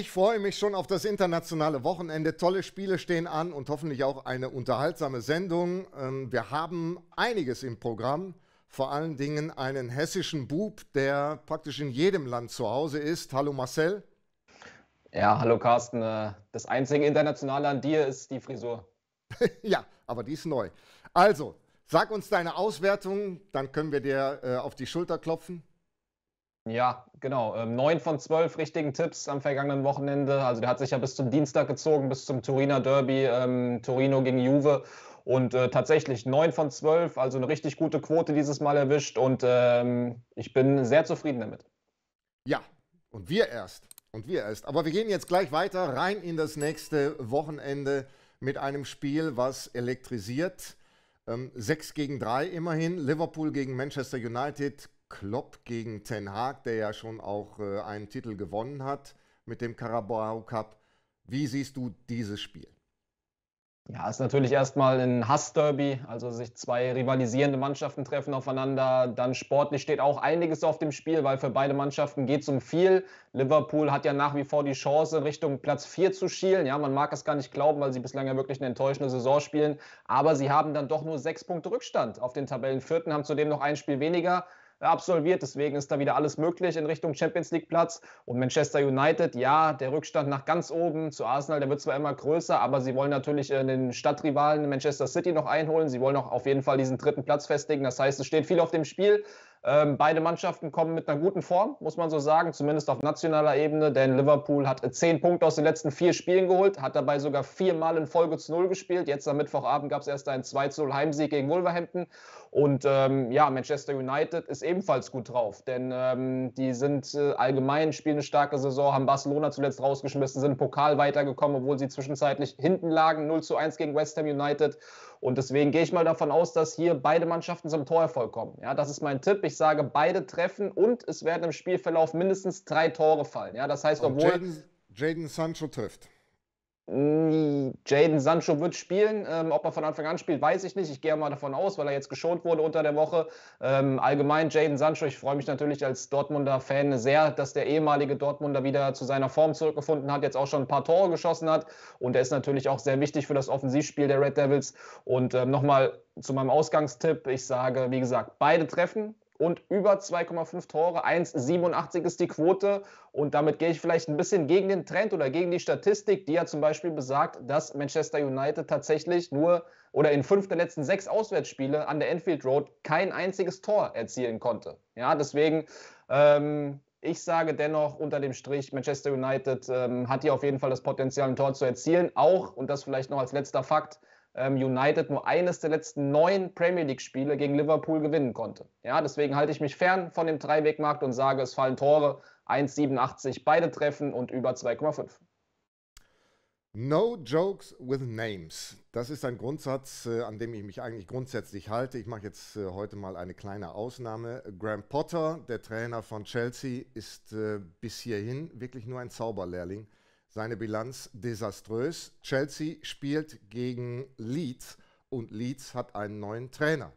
Ich freue mich schon auf das internationale Wochenende. Tolle Spiele stehen an und hoffentlich auch eine unterhaltsame Sendung. Ähm, wir haben einiges im Programm. Vor allen Dingen einen hessischen Bub, der praktisch in jedem Land zu Hause ist. Hallo Marcel. Ja, hallo Carsten. Äh, das einzige Internationale an dir ist die Frisur. ja, aber die ist neu. Also, sag uns deine Auswertung, dann können wir dir äh, auf die Schulter klopfen. Ja, genau. Ähm, neun von zwölf richtigen Tipps am vergangenen Wochenende. Also der hat sich ja bis zum Dienstag gezogen, bis zum Turiner Derby, ähm, Torino gegen Juve. Und äh, tatsächlich neun von zwölf, also eine richtig gute Quote dieses Mal erwischt. Und ähm, ich bin sehr zufrieden damit. Ja, und wir erst. Und wir erst. Aber wir gehen jetzt gleich weiter rein in das nächste Wochenende mit einem Spiel, was elektrisiert. 6 ähm, gegen 3 immerhin. Liverpool gegen Manchester United Klopp gegen Ten Hag, der ja schon auch äh, einen Titel gewonnen hat mit dem Carabao Cup. Wie siehst du dieses Spiel? Ja, ist natürlich erstmal ein Hassderby, also sich zwei rivalisierende Mannschaften treffen aufeinander. Dann sportlich steht auch einiges auf dem Spiel, weil für beide Mannschaften geht es um viel. Liverpool hat ja nach wie vor die Chance, Richtung Platz 4 zu schielen. Ja, man mag es gar nicht glauben, weil sie bislang ja wirklich eine enttäuschende Saison spielen. Aber sie haben dann doch nur sechs Punkte Rückstand auf den Tabellenvierten, haben zudem noch ein Spiel weniger absolviert. Deswegen ist da wieder alles möglich in Richtung Champions League Platz. Und Manchester United, ja, der Rückstand nach ganz oben zu Arsenal, der wird zwar immer größer, aber sie wollen natürlich äh, den Stadtrivalen Manchester City noch einholen. Sie wollen auch auf jeden Fall diesen dritten Platz festigen. Das heißt, es steht viel auf dem Spiel. Ähm, beide Mannschaften kommen mit einer guten Form, muss man so sagen, zumindest auf nationaler Ebene, denn Liverpool hat zehn Punkte aus den letzten vier Spielen geholt, hat dabei sogar viermal in Folge zu Null gespielt. Jetzt am Mittwochabend gab es erst einen 2 0 Heimsieg gegen Wolverhampton. Und ähm, ja, Manchester United ist ebenfalls gut drauf, denn ähm, die sind äh, allgemein, spielen eine starke Saison, haben Barcelona zuletzt rausgeschmissen, sind im Pokal weitergekommen, obwohl sie zwischenzeitlich hinten lagen, 0 zu 1 gegen West Ham United. Und deswegen gehe ich mal davon aus, dass hier beide Mannschaften zum Torerfolg kommen. Ja, das ist mein Tipp. Ich sage, beide treffen und es werden im Spielverlauf mindestens drei Tore fallen. Ja, das heißt, obwohl. Jaden, Jaden Sancho trifft. Jaden Sancho wird spielen. Ähm, ob er von Anfang an spielt, weiß ich nicht. Ich gehe mal davon aus, weil er jetzt geschont wurde unter der Woche. Ähm, allgemein, Jaden Sancho, ich freue mich natürlich als Dortmunder Fan sehr, dass der ehemalige Dortmunder wieder zu seiner Form zurückgefunden hat, jetzt auch schon ein paar Tore geschossen hat. Und er ist natürlich auch sehr wichtig für das Offensivspiel der Red Devils. Und ähm, nochmal zu meinem Ausgangstipp. Ich sage, wie gesagt, beide treffen und über 2,5 Tore. 1,87 ist die Quote. Und damit gehe ich vielleicht ein bisschen gegen den Trend oder gegen die Statistik, die ja zum Beispiel besagt, dass Manchester United tatsächlich nur oder in fünf der letzten sechs Auswärtsspiele an der Enfield Road kein einziges Tor erzielen konnte. Ja, deswegen. Ähm, ich sage dennoch unter dem Strich, Manchester United ähm, hat hier auf jeden Fall das Potenzial, ein Tor zu erzielen. Auch, und das vielleicht noch als letzter Fakt, ähm, United nur eines der letzten neun Premier League-Spiele gegen Liverpool gewinnen konnte. Ja, deswegen halte ich mich fern von dem Dreiwegmarkt und sage, es fallen Tore 1,87 beide treffen und über 2,5. No jokes with names. Das ist ein Grundsatz, äh, an dem ich mich eigentlich grundsätzlich halte. Ich mache jetzt äh, heute mal eine kleine Ausnahme. Graham Potter, der Trainer von Chelsea, ist äh, bis hierhin wirklich nur ein Zauberlehrling seine Bilanz desaströs. Chelsea spielt gegen Leeds und Leeds hat einen neuen Trainer.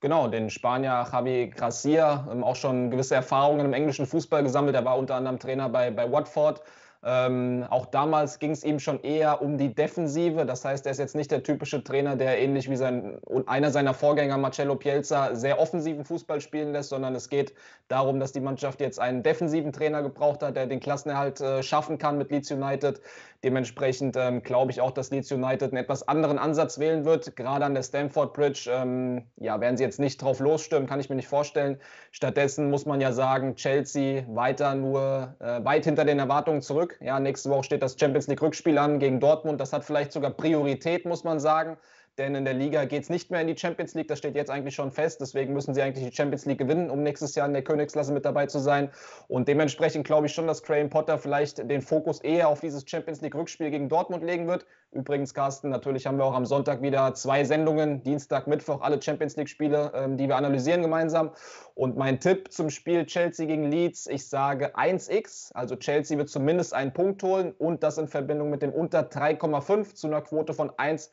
Genau, den Spanier Javi Gracia, ähm, auch schon gewisse Erfahrungen im englischen Fußball gesammelt. Er war unter anderem Trainer bei, bei Watford ähm, auch damals ging es ihm schon eher um die Defensive. Das heißt, er ist jetzt nicht der typische Trainer, der ähnlich wie sein, einer seiner Vorgänger, Marcello Pielza, sehr offensiven Fußball spielen lässt, sondern es geht darum, dass die Mannschaft jetzt einen defensiven Trainer gebraucht hat, der den Klassenerhalt äh, schaffen kann mit Leeds United. Dementsprechend ähm, glaube ich auch, dass Leeds United einen etwas anderen Ansatz wählen wird. Gerade an der Stamford Bridge ähm, ja, werden sie jetzt nicht drauf losstürmen, kann ich mir nicht vorstellen. Stattdessen muss man ja sagen, Chelsea weiter nur äh, weit hinter den Erwartungen zurück. Ja, nächste Woche steht das Champions League-Rückspiel an gegen Dortmund. Das hat vielleicht sogar Priorität, muss man sagen denn in der Liga geht es nicht mehr in die Champions League. Das steht jetzt eigentlich schon fest. Deswegen müssen sie eigentlich die Champions League gewinnen, um nächstes Jahr in der Königsklasse mit dabei zu sein. Und dementsprechend glaube ich schon, dass Graham Potter vielleicht den Fokus eher auf dieses Champions League-Rückspiel gegen Dortmund legen wird. Übrigens, Carsten, natürlich haben wir auch am Sonntag wieder zwei Sendungen, Dienstag, Mittwoch, alle Champions League-Spiele, ähm, die wir analysieren gemeinsam. Und mein Tipp zum Spiel Chelsea gegen Leeds, ich sage 1x, also Chelsea wird zumindest einen Punkt holen und das in Verbindung mit dem unter 3,5 zu einer Quote von 1.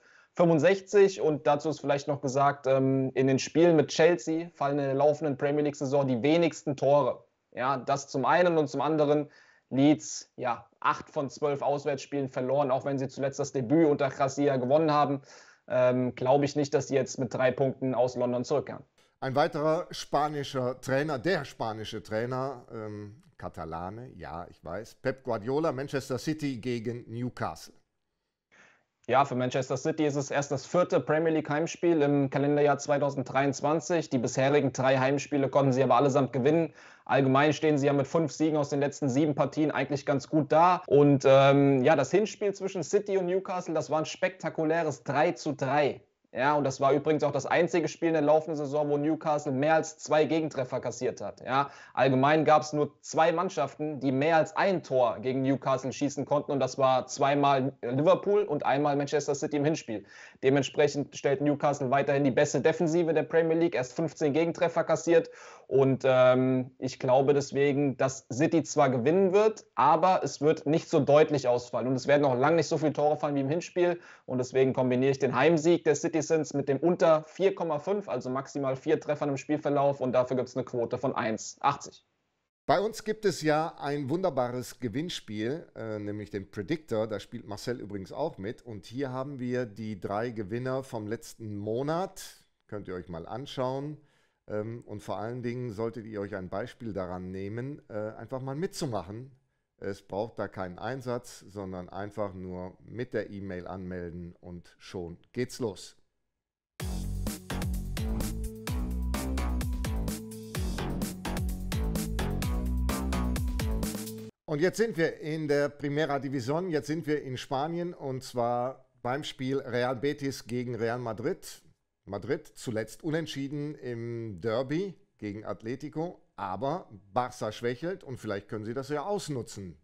65 und dazu ist vielleicht noch gesagt, ähm, in den Spielen mit Chelsea fallen in der laufenden Premier League-Saison die wenigsten Tore. Ja, das zum einen und zum anderen Leeds, ja, acht von zwölf Auswärtsspielen verloren, auch wenn sie zuletzt das Debüt unter Gracia gewonnen haben. Ähm, Glaube ich nicht, dass sie jetzt mit drei Punkten aus London zurückkehren. Ein weiterer spanischer Trainer, der spanische Trainer, ähm, Katalane, ja, ich weiß, Pep Guardiola, Manchester City gegen Newcastle. Ja, für Manchester City ist es erst das vierte Premier League Heimspiel im Kalenderjahr 2023. Die bisherigen drei Heimspiele konnten sie aber allesamt gewinnen. Allgemein stehen sie ja mit fünf Siegen aus den letzten sieben Partien eigentlich ganz gut da. Und ähm, ja, das Hinspiel zwischen City und Newcastle, das war ein spektakuläres 3 zu 3. Ja, und das war übrigens auch das einzige Spiel in der laufenden Saison, wo Newcastle mehr als zwei Gegentreffer kassiert hat. Ja, allgemein gab es nur zwei Mannschaften, die mehr als ein Tor gegen Newcastle schießen konnten, und das war zweimal Liverpool und einmal Manchester City im Hinspiel. Dementsprechend stellt Newcastle weiterhin die beste Defensive der Premier League, erst 15 Gegentreffer kassiert und ähm, ich glaube deswegen, dass City zwar gewinnen wird, aber es wird nicht so deutlich ausfallen. Und es werden noch lange nicht so viele Tore fallen wie im Hinspiel. Und deswegen kombiniere ich den Heimsieg der Citizens mit dem unter 4,5, also maximal vier Treffern im Spielverlauf. Und dafür gibt es eine Quote von 1,80. Bei uns gibt es ja ein wunderbares Gewinnspiel, äh, nämlich den Predictor. Da spielt Marcel übrigens auch mit. Und hier haben wir die drei Gewinner vom letzten Monat. Könnt ihr euch mal anschauen. Ähm, und vor allen Dingen solltet ihr euch ein Beispiel daran nehmen, äh, einfach mal mitzumachen. Es braucht da keinen Einsatz, sondern einfach nur mit der E-Mail anmelden und schon geht's los. Und jetzt sind wir in der Primera División, jetzt sind wir in Spanien und zwar beim Spiel Real Betis gegen Real Madrid. Madrid zuletzt unentschieden im Derby gegen Atletico, aber Barca schwächelt und vielleicht können sie das ja ausnutzen.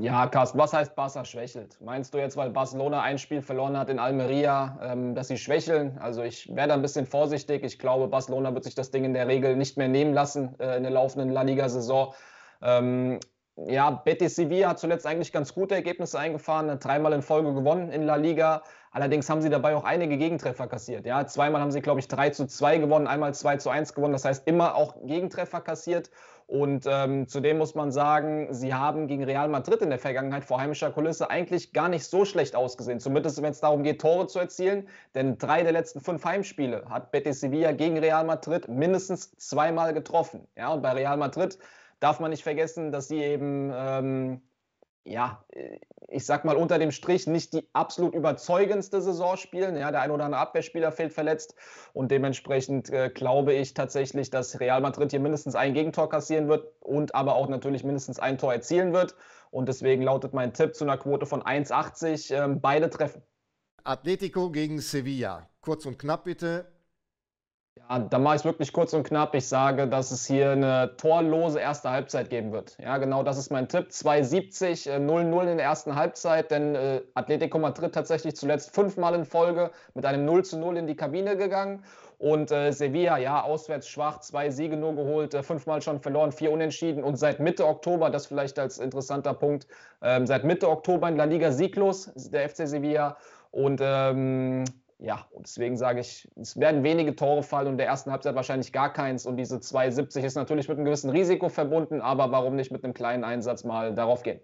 Ja, Carsten, was heißt Barca schwächelt? Meinst du jetzt, weil Barcelona ein Spiel verloren hat in Almeria, ähm, dass sie schwächeln? Also ich wäre da ein bisschen vorsichtig. Ich glaube, Barcelona wird sich das Ding in der Regel nicht mehr nehmen lassen äh, in der laufenden La Liga-Saison. Ähm, ja, Betis Sevilla hat zuletzt eigentlich ganz gute Ergebnisse eingefahren, hat dreimal in Folge gewonnen in La Liga. Allerdings haben sie dabei auch einige Gegentreffer kassiert. Ja, zweimal haben sie, glaube ich, 3 zu 2 gewonnen, einmal 2 zu 1 gewonnen. Das heißt, immer auch Gegentreffer kassiert. Und ähm, zudem muss man sagen, sie haben gegen Real Madrid in der Vergangenheit vor heimischer Kulisse eigentlich gar nicht so schlecht ausgesehen. Zumindest wenn es darum geht, Tore zu erzielen. Denn drei der letzten fünf Heimspiele hat Betis Sevilla gegen Real Madrid mindestens zweimal getroffen. Ja, und bei Real Madrid darf man nicht vergessen, dass sie eben ähm, ja, äh, ich sag mal unter dem Strich nicht die absolut überzeugendste Saison spielen. Ja, der ein oder andere Abwehrspieler fällt verletzt und dementsprechend äh, glaube ich tatsächlich, dass Real Madrid hier mindestens ein Gegentor kassieren wird und aber auch natürlich mindestens ein Tor erzielen wird. Und deswegen lautet mein Tipp zu einer Quote von 1,80 ähm, beide treffen. Atletico gegen Sevilla. Kurz und knapp bitte. Ja, da mache ich es wirklich kurz und knapp. Ich sage, dass es hier eine torlose erste Halbzeit geben wird. Ja, genau das ist mein Tipp. 2,70, 0-0 äh, in der ersten Halbzeit, denn äh, Atletico Madrid tatsächlich zuletzt fünfmal in Folge mit einem 0-0 in die Kabine gegangen. Und äh, Sevilla, ja, auswärts schwach, zwei Siege nur geholt, äh, fünfmal schon verloren, vier Unentschieden. Und seit Mitte Oktober, das vielleicht als interessanter Punkt, ähm, seit Mitte Oktober in La Liga sieglos, der FC Sevilla. Und ähm, ja, und deswegen sage ich, es werden wenige Tore fallen und der ersten Halbzeit wahrscheinlich gar keins. Und diese 2,70 ist natürlich mit einem gewissen Risiko verbunden, aber warum nicht mit einem kleinen Einsatz mal darauf gehen?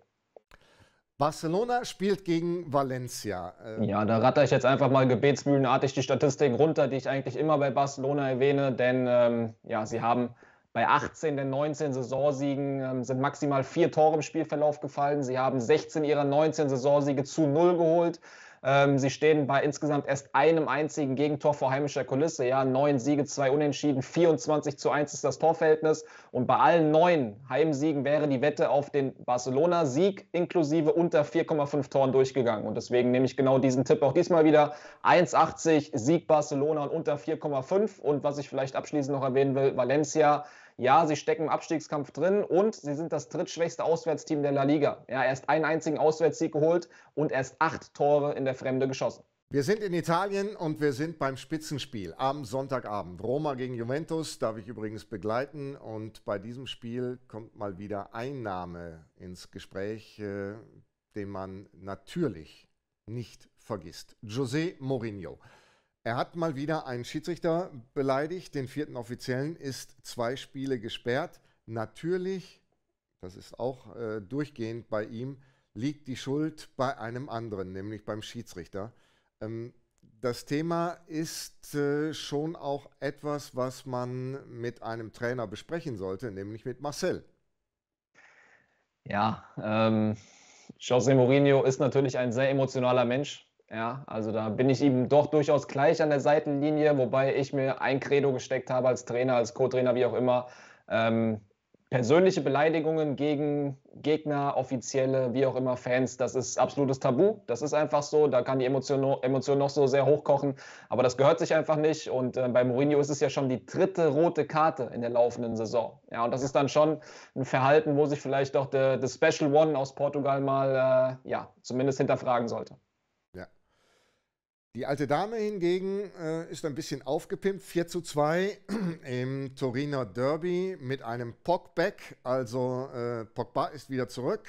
Barcelona spielt gegen Valencia. Ähm, ja, da ratter ich jetzt einfach mal gebetsmühlenartig die Statistiken runter, die ich eigentlich immer bei Barcelona erwähne, denn ähm, ja, sie haben bei 18 der 19 Saisonsiegen ähm, sind maximal vier Tore im Spielverlauf gefallen. Sie haben 16 ihrer 19 Saisonsiege zu null geholt. Ähm, sie stehen bei insgesamt erst einem einzigen Gegentor vor heimischer Kulisse. Ja, neun Siege, zwei Unentschieden, 24 zu 1 ist das Torverhältnis. Und bei allen neun Heimsiegen wäre die Wette auf den Barcelona-Sieg inklusive unter 4,5 Toren durchgegangen. Und deswegen nehme ich genau diesen Tipp auch diesmal wieder. 1,80 Sieg Barcelona und unter 4,5. Und was ich vielleicht abschließend noch erwähnen will, Valencia ja, sie stecken im Abstiegskampf drin und sie sind das drittschwächste Auswärtsteam der La Liga. Ja, erst einen einzigen Auswärtssieg geholt und erst acht Tore in der Fremde geschossen. Wir sind in Italien und wir sind beim Spitzenspiel am Sonntagabend. Roma gegen Juventus darf ich übrigens begleiten und bei diesem Spiel kommt mal wieder ein Name ins Gespräch, äh, den man natürlich nicht vergisst. José Mourinho. Er hat mal wieder einen Schiedsrichter beleidigt, den vierten Offiziellen, ist zwei Spiele gesperrt. Natürlich, das ist auch äh, durchgehend bei ihm, liegt die Schuld bei einem anderen, nämlich beim Schiedsrichter. Ähm, das Thema ist äh, schon auch etwas, was man mit einem Trainer besprechen sollte, nämlich mit Marcel. Ja, ähm, José Mourinho ist natürlich ein sehr emotionaler Mensch. Ja, also da bin ich ihm doch durchaus gleich an der Seitenlinie, wobei ich mir ein Credo gesteckt habe als Trainer, als Co-Trainer, wie auch immer. Ähm, persönliche Beleidigungen gegen Gegner, Offizielle, wie auch immer, Fans, das ist absolutes Tabu. Das ist einfach so. Da kann die Emotion, Emotion noch so sehr hochkochen. Aber das gehört sich einfach nicht. Und äh, bei Mourinho ist es ja schon die dritte rote Karte in der laufenden Saison. Ja, und das ist dann schon ein Verhalten, wo sich vielleicht doch der Special One aus Portugal mal, äh, ja, zumindest hinterfragen sollte. Die alte Dame hingegen äh, ist ein bisschen aufgepimpt. 4 zu 2 im Turiner Derby mit einem Pogback. Also äh, Pogba ist wieder zurück,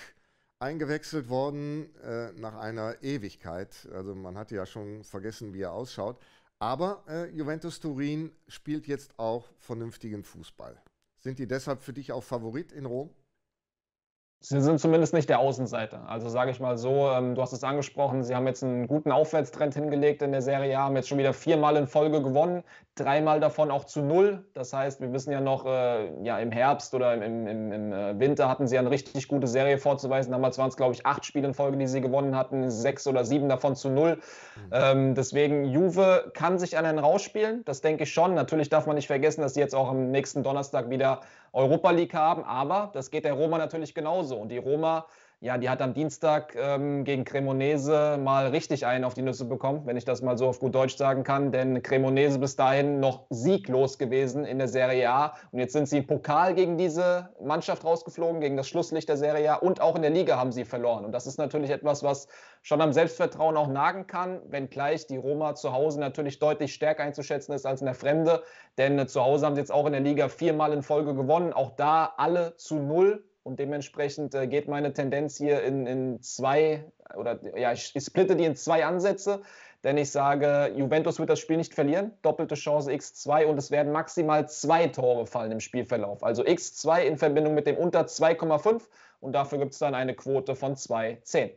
eingewechselt worden äh, nach einer Ewigkeit. Also man hatte ja schon vergessen, wie er ausschaut. Aber äh, Juventus Turin spielt jetzt auch vernünftigen Fußball. Sind die deshalb für dich auch Favorit in Rom? Sie sind zumindest nicht der Außenseiter. Also sage ich mal so, ähm, du hast es angesprochen, sie haben jetzt einen guten Aufwärtstrend hingelegt in der Serie A, haben jetzt schon wieder viermal in Folge gewonnen dreimal davon auch zu null. Das heißt, wir wissen ja noch, äh, ja, im Herbst oder im, im, im, äh, Winter hatten sie eine richtig gute Serie vorzuweisen. Damals waren es, glaube ich, acht Spiele in Folge, die sie gewonnen hatten, sechs oder sieben davon zu null. Mhm. Ähm, deswegen, Juve kann sich an einen rausspielen, das denke ich schon. Natürlich darf man nicht vergessen, dass sie jetzt auch am nächsten Donnerstag wieder Europa League haben, aber das geht der Roma natürlich genauso. Und die Roma ja, die hat am Dienstag ähm, gegen Cremonese mal richtig einen auf die Nüsse bekommen, wenn ich das mal so auf gut Deutsch sagen kann. Denn Cremonese bis dahin noch sieglos gewesen in der Serie A. Und jetzt sind sie im Pokal gegen diese Mannschaft rausgeflogen, gegen das Schlusslicht der Serie A. Und auch in der Liga haben sie verloren. Und das ist natürlich etwas, was schon am Selbstvertrauen auch nagen kann, wenngleich die Roma zu Hause natürlich deutlich stärker einzuschätzen ist als in der Fremde. Denn äh, zu Hause haben sie jetzt auch in der Liga viermal in Folge gewonnen. Auch da alle zu null und dementsprechend äh, geht meine Tendenz hier in, in zwei, oder ja, ich, ich splitte die in zwei Ansätze, denn ich sage, Juventus wird das Spiel nicht verlieren, doppelte Chance x2 und es werden maximal zwei Tore fallen im Spielverlauf. Also x2 in Verbindung mit dem unter 2,5 und dafür gibt es dann eine Quote von 2,10.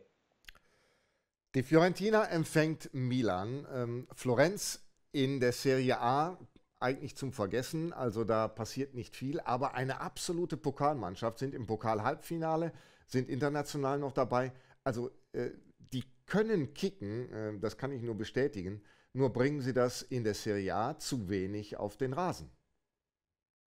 Die Fiorentina empfängt Milan. Ähm, Florenz in der Serie A eigentlich zum Vergessen, also da passiert nicht viel, aber eine absolute Pokalmannschaft sind im Pokal-Halbfinale, sind international noch dabei. Also äh, die können kicken, äh, das kann ich nur bestätigen, nur bringen sie das in der Serie A zu wenig auf den Rasen.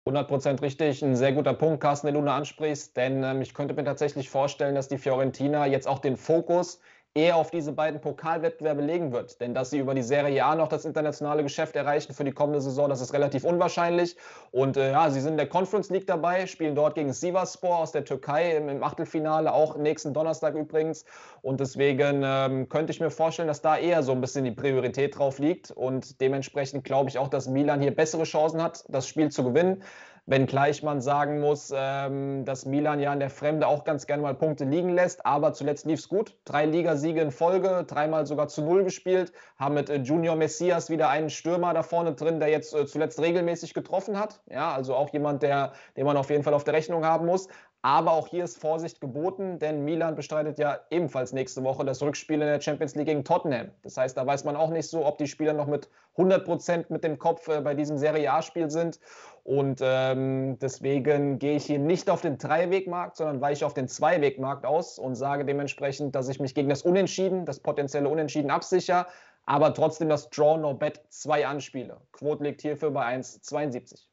100% richtig, ein sehr guter Punkt, Carsten, den du ansprichst, denn ähm, ich könnte mir tatsächlich vorstellen, dass die Fiorentina jetzt auch den Fokus eher auf diese beiden Pokalwettbewerbe legen wird. Denn dass sie über die Serie A noch das internationale Geschäft erreichen für die kommende Saison, das ist relativ unwahrscheinlich. Und äh, ja, sie sind in der Conference League dabei, spielen dort gegen Sivaspor aus der Türkei im, im Achtelfinale, auch nächsten Donnerstag übrigens. Und deswegen ähm, könnte ich mir vorstellen, dass da eher so ein bisschen die Priorität drauf liegt. Und dementsprechend glaube ich auch, dass Milan hier bessere Chancen hat, das Spiel zu gewinnen. Wenngleich man sagen muss, ähm, dass Milan ja in der Fremde auch ganz gerne mal Punkte liegen lässt, aber zuletzt lief es gut. Drei Ligasiege in Folge, dreimal sogar zu Null gespielt, haben mit äh, Junior Messias wieder einen Stürmer da vorne drin, der jetzt äh, zuletzt regelmäßig getroffen hat. Ja, also auch jemand, der, den man auf jeden Fall auf der Rechnung haben muss. Aber auch hier ist Vorsicht geboten, denn Milan bestreitet ja ebenfalls nächste Woche das Rückspiel in der Champions League gegen Tottenham. Das heißt, da weiß man auch nicht so, ob die Spieler noch mit 100 mit dem Kopf äh, bei diesem Serie A-Spiel sind. Und ähm, deswegen gehe ich hier nicht auf den Dreiwegmarkt, sondern weiche auf den Zweiwegmarkt aus und sage dementsprechend, dass ich mich gegen das Unentschieden, das potenzielle Unentschieden absichere, aber trotzdem das Draw No Bet 2 anspiele. Quote liegt hierfür bei 1,72.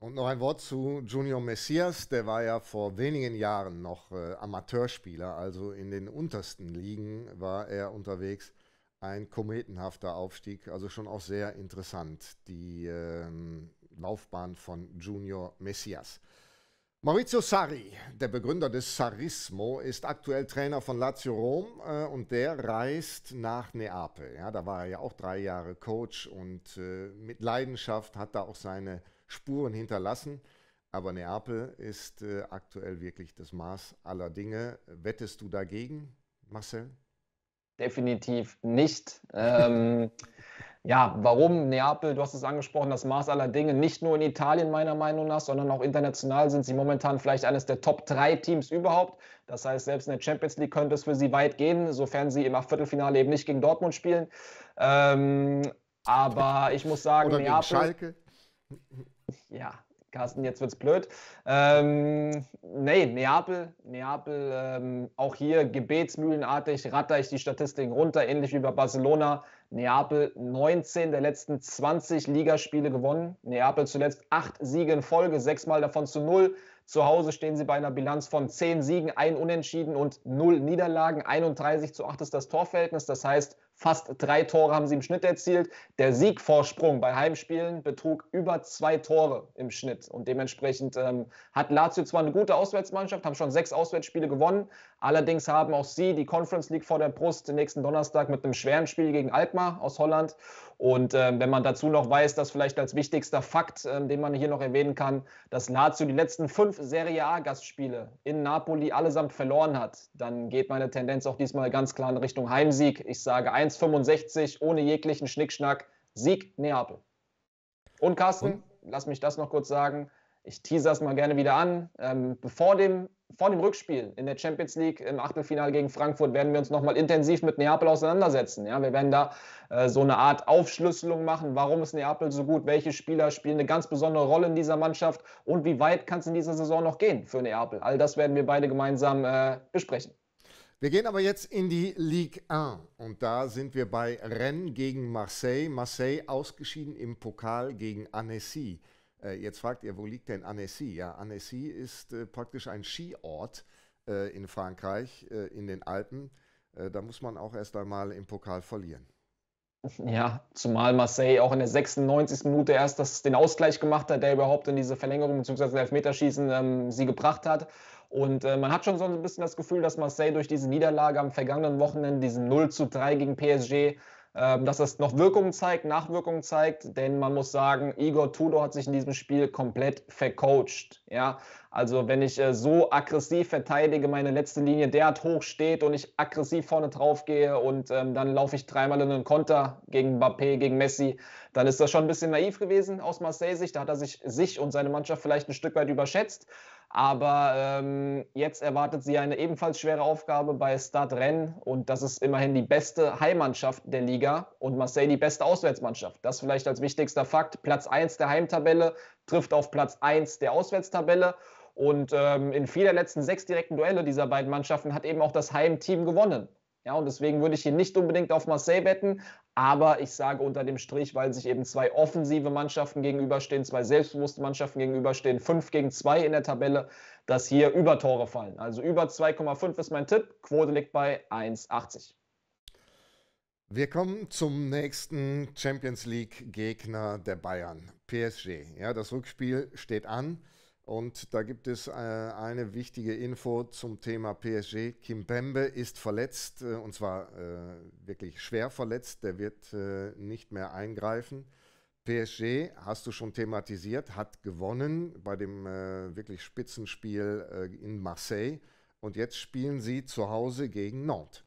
Und noch ein Wort zu Junior Messias, der war ja vor wenigen Jahren noch äh, Amateurspieler, also in den untersten Ligen war er unterwegs. Ein kometenhafter Aufstieg, also schon auch sehr interessant, die ähm, Laufbahn von Junior Messias. Maurizio Sarri, der Begründer des Sarrismo, ist aktuell Trainer von Lazio Rom äh, und der reist nach Neapel. Ja, da war er ja auch drei Jahre Coach und äh, mit Leidenschaft hat er auch seine Spuren hinterlassen. Aber Neapel ist äh, aktuell wirklich das Maß aller Dinge. Wettest du dagegen, Marcel? Definitiv nicht. Ähm, ja, warum Neapel? Du hast es angesprochen, das Maß aller Dinge. Nicht nur in Italien, meiner Meinung nach, sondern auch international sind sie momentan vielleicht eines der Top 3 Teams überhaupt. Das heißt, selbst in der Champions League könnte es für sie weit gehen, sofern sie im Viertelfinale eben nicht gegen Dortmund spielen. Ähm, aber ich muss sagen, Oder Neapel. Schalke ja, Carsten, jetzt wird's blöd. Ähm, nee, Neapel, Neapel, ähm, auch hier gebetsmühlenartig ratter ich die Statistiken runter, ähnlich wie bei Barcelona. Neapel 19 der letzten 20 Ligaspiele gewonnen. Neapel zuletzt 8 Siege in Folge, 6 Mal davon zu 0. Zu Hause stehen sie bei einer Bilanz von 10 Siegen, 1 Unentschieden und 0 Niederlagen. 31 zu 8 ist das Torverhältnis. Das heißt, Fast drei Tore haben sie im Schnitt erzielt. Der Siegvorsprung bei Heimspielen betrug über zwei Tore im Schnitt. Und dementsprechend ähm, hat Lazio zwar eine gute Auswärtsmannschaft, haben schon sechs Auswärtsspiele gewonnen. Allerdings haben auch sie die Conference League vor der Brust nächsten Donnerstag mit einem schweren Spiel gegen Alkmaar aus Holland. Und ähm, wenn man dazu noch weiß, dass vielleicht als wichtigster Fakt, ähm, den man hier noch erwähnen kann, dass Lazio die letzten fünf Serie A-Gastspiele in Napoli allesamt verloren hat, dann geht meine Tendenz auch diesmal ganz klar in Richtung Heimsieg. Ich sage 1 1,65 ohne jeglichen Schnickschnack. Sieg Neapel. Und Carsten, lass mich das noch kurz sagen. Ich tease das mal gerne wieder an. Ähm, vor, dem, vor dem Rückspiel in der Champions League im Achtelfinale gegen Frankfurt werden wir uns nochmal intensiv mit Neapel auseinandersetzen. Ja, wir werden da äh, so eine Art Aufschlüsselung machen. Warum ist Neapel so gut? Welche Spieler spielen eine ganz besondere Rolle in dieser Mannschaft? Und wie weit kann es in dieser Saison noch gehen für Neapel? All das werden wir beide gemeinsam äh, besprechen. Wir gehen aber jetzt in die Ligue 1 und da sind wir bei Rennes gegen Marseille. Marseille ausgeschieden im Pokal gegen Annecy. Äh, jetzt fragt ihr, wo liegt denn Annecy? Ja, Annecy ist äh, praktisch ein Skiort äh, in Frankreich, äh, in den Alpen. Äh, da muss man auch erst einmal im Pokal verlieren. Ja, zumal Marseille auch in der 96. Minute erst das, den Ausgleich gemacht hat, der überhaupt in diese Verlängerung bzw. Elfmeterschießen ähm, sie gebracht hat. Und äh, man hat schon so ein bisschen das Gefühl, dass Marseille durch diese Niederlage am vergangenen Wochenende, diesen 0 zu 3 gegen PSG, äh, dass das noch Wirkung zeigt, Nachwirkung zeigt. Denn man muss sagen, Igor Tudor hat sich in diesem Spiel komplett vercoacht. Ja? Also wenn ich äh, so aggressiv verteidige, meine letzte Linie derart hoch steht und ich aggressiv vorne drauf gehe und ähm, dann laufe ich dreimal in einen Konter gegen Mbappé, gegen Messi, dann ist das schon ein bisschen naiv gewesen aus Marseille-Sicht. Da hat er sich, sich und seine Mannschaft vielleicht ein Stück weit überschätzt. Aber ähm, jetzt erwartet sie eine ebenfalls schwere Aufgabe bei Stade Rennes und das ist immerhin die beste Heimmannschaft der Liga und Marseille die beste Auswärtsmannschaft. Das vielleicht als wichtigster Fakt. Platz 1 der Heimtabelle trifft auf Platz 1 der Auswärtstabelle. Und ähm, in vier letzten sechs direkten Duelle dieser beiden Mannschaften hat eben auch das Heimteam gewonnen. Ja, und deswegen würde ich hier nicht unbedingt auf Marseille wetten, aber ich sage unter dem Strich, weil sich eben zwei offensive Mannschaften gegenüberstehen, zwei selbstbewusste Mannschaften gegenüberstehen, 5 gegen 2 in der Tabelle, dass hier Übertore fallen. Also über 2,5 ist mein Tipp, Quote liegt bei 1,80. Wir kommen zum nächsten Champions League-Gegner der Bayern, PSG. Ja, das Rückspiel steht an. Und da gibt es äh, eine wichtige Info zum Thema PSG. Kimpembe ist verletzt, äh, und zwar äh, wirklich schwer verletzt. Der wird äh, nicht mehr eingreifen. PSG, hast du schon thematisiert, hat gewonnen bei dem äh, wirklich Spitzenspiel äh, in Marseille. Und jetzt spielen sie zu Hause gegen Nantes.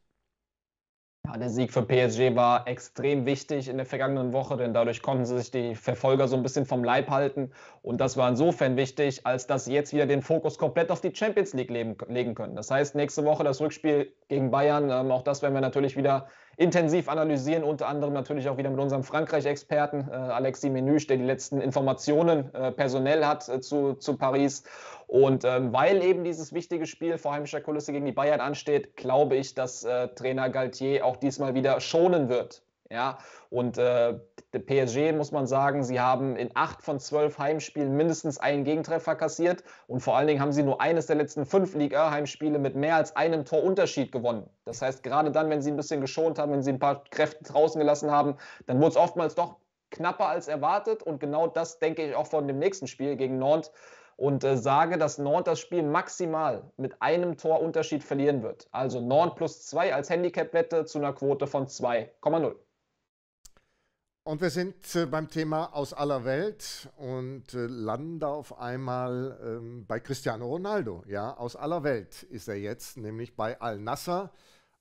Ja, der Sieg für PSG war extrem wichtig in der vergangenen Woche, denn dadurch konnten sie sich die Verfolger so ein bisschen vom Leib halten. Und das war insofern wichtig, als dass sie jetzt wieder den Fokus komplett auf die Champions League leben, legen können. Das heißt, nächste Woche das Rückspiel gegen Bayern. Ähm, auch das werden wir natürlich wieder intensiv analysieren, unter anderem natürlich auch wieder mit unserem Frankreich-Experten äh, Alexis Menüsch, der die letzten Informationen äh, personell hat äh, zu, zu Paris. Und ähm, weil eben dieses wichtige Spiel vor heimischer Kulisse gegen die Bayern ansteht, glaube ich, dass äh, Trainer Galtier auch diesmal wieder schonen wird. Ja, und äh, PSG muss man sagen, sie haben in acht von zwölf Heimspielen mindestens einen Gegentreffer kassiert und vor allen Dingen haben sie nur eines der letzten fünf Liga-Heimspiele mit mehr als einem Torunterschied gewonnen. Das heißt, gerade dann, wenn sie ein bisschen geschont haben, wenn sie ein paar Kräfte draußen gelassen haben, dann wurde es oftmals doch knapper als erwartet und genau das denke ich auch von dem nächsten Spiel gegen Nantes und äh, sage, dass Nord das Spiel maximal mit einem Torunterschied verlieren wird. Also Nord plus 2 als Handicap-Wette zu einer Quote von 2,0. Und wir sind äh, beim Thema aus aller Welt und äh, landen da auf einmal ähm, bei Cristiano Ronaldo. Ja, aus aller Welt ist er jetzt, nämlich bei Al-Nasser.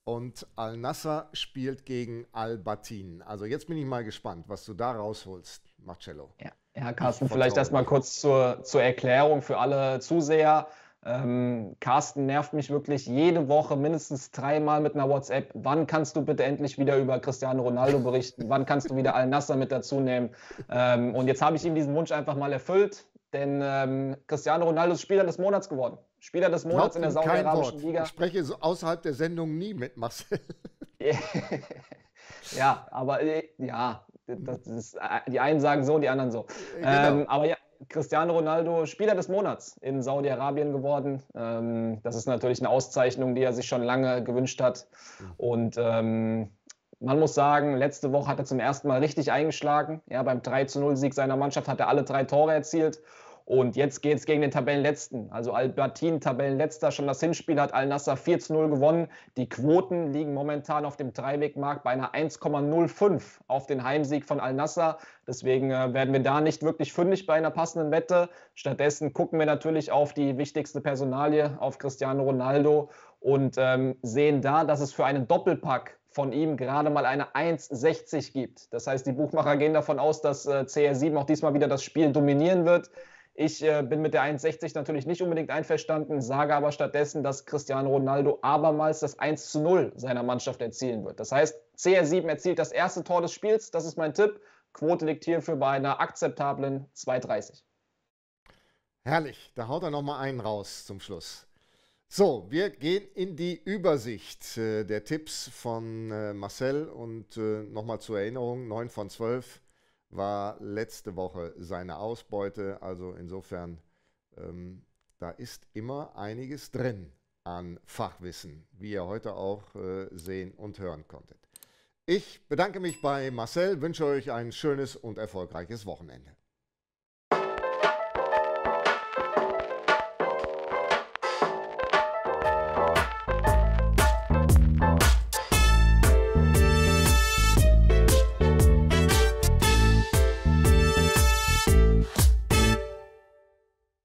Und Al-Nasser spielt gegen Al-Batin. Also jetzt bin ich mal gespannt, was du da rausholst, Marcello. Ja. Ja, Carsten, vielleicht erstmal kurz zur, zur Erklärung für alle Zuseher. Ähm, Carsten nervt mich wirklich jede Woche mindestens dreimal mit einer WhatsApp. Wann kannst du bitte endlich wieder über Cristiano Ronaldo berichten? Wann kannst du wieder Al-Nasser mit dazu nehmen? Ähm, und jetzt habe ich ihm diesen Wunsch einfach mal erfüllt, denn ähm, Cristiano Ronaldo ist Spieler des Monats geworden. Spieler des Monats in der saudi-arabischen Liga. Ich spreche außerhalb der Sendung nie mit Marcel. ja, aber äh, ja, das ist, äh, die einen sagen so, die anderen so. Äh, genau. Ähm, aber ja, Cristiano Ronaldo Spieler des Monats in Saudi-Arabien geworden. Ähm, das ist natürlich eine Auszeichnung, die er sich schon lange gewünscht hat. Mhm. Und ähm, man muss sagen, letzte Woche hat er zum ersten Mal richtig eingeschlagen. Ja, beim 3-0-Sieg seiner Mannschaft hat er alle drei Tore erzielt. Und jetzt geht es gegen den Tabellenletzten. Also Albertin, Tabellenletzter, schon das Hinspiel hat Al-Nasser 4 zu 0 gewonnen. Die Quoten liegen momentan auf dem Dreiwegmarkt bei einer 1,05 auf den Heimsieg von Al-Nasser. Deswegen äh, werden wir da nicht wirklich fündig bei einer passenden Wette. Stattdessen gucken wir natürlich auf die wichtigste Personalie, auf Cristiano Ronaldo und ähm, sehen da, dass es für einen Doppelpack von ihm gerade mal eine 1,60 gibt. Das heißt, die Buchmacher gehen davon aus, dass äh, CR7 auch diesmal wieder das Spiel dominieren wird. Ich äh, bin mit der 1,60 natürlich nicht unbedingt einverstanden, sage aber stattdessen, dass Cristiano Ronaldo abermals das 1 zu 0 seiner Mannschaft erzielen wird. Das heißt, CR7 erzielt das erste Tor des Spiels, das ist mein Tipp. Quote liegt hierfür bei einer akzeptablen 2,30. Herrlich, da haut er nochmal einen raus zum Schluss. So, wir gehen in die Übersicht äh, der Tipps von äh, Marcel und äh, nochmal zur Erinnerung, 9 von 12 war letzte Woche seine Ausbeute. Also insofern, ähm, da ist immer einiges drin an Fachwissen, wie ihr heute auch äh, sehen und hören konntet. Ich bedanke mich bei Marcel, wünsche euch ein schönes und erfolgreiches Wochenende.